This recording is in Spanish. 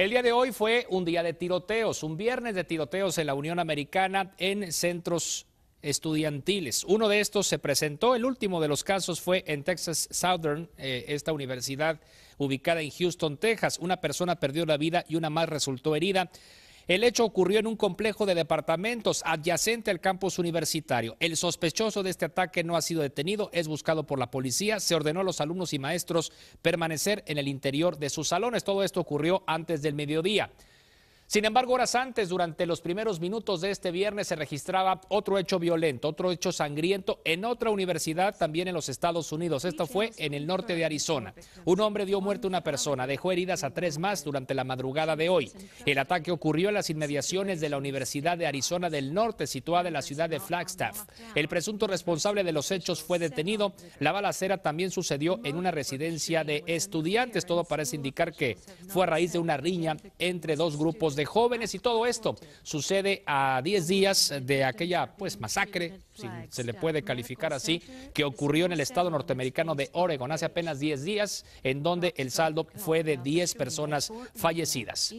El día de hoy fue un día de tiroteos, un viernes de tiroteos en la Unión Americana en centros estudiantiles. Uno de estos se presentó, el último de los casos fue en Texas Southern, eh, esta universidad ubicada en Houston, Texas. Una persona perdió la vida y una más resultó herida. El hecho ocurrió en un complejo de departamentos adyacente al campus universitario. El sospechoso de este ataque no ha sido detenido, es buscado por la policía. Se ordenó a los alumnos y maestros permanecer en el interior de sus salones. Todo esto ocurrió antes del mediodía. Sin embargo, horas antes, durante los primeros minutos de este viernes, se registraba otro hecho violento, otro hecho sangriento en otra universidad, también en los Estados Unidos. Esto fue en el norte de Arizona. Un hombre dio muerte a una persona, dejó heridas a tres más durante la madrugada de hoy. El ataque ocurrió en las inmediaciones de la Universidad de Arizona del Norte, situada en la ciudad de Flagstaff. El presunto responsable de los hechos fue detenido. La balacera también sucedió en una residencia de estudiantes. Todo parece indicar que fue a raíz de una riña entre dos grupos de jóvenes y todo esto sucede a 10 días de aquella pues masacre, si se le puede calificar así, que ocurrió en el estado norteamericano de Oregon hace apenas 10 días, en donde el saldo fue de 10 personas fallecidas.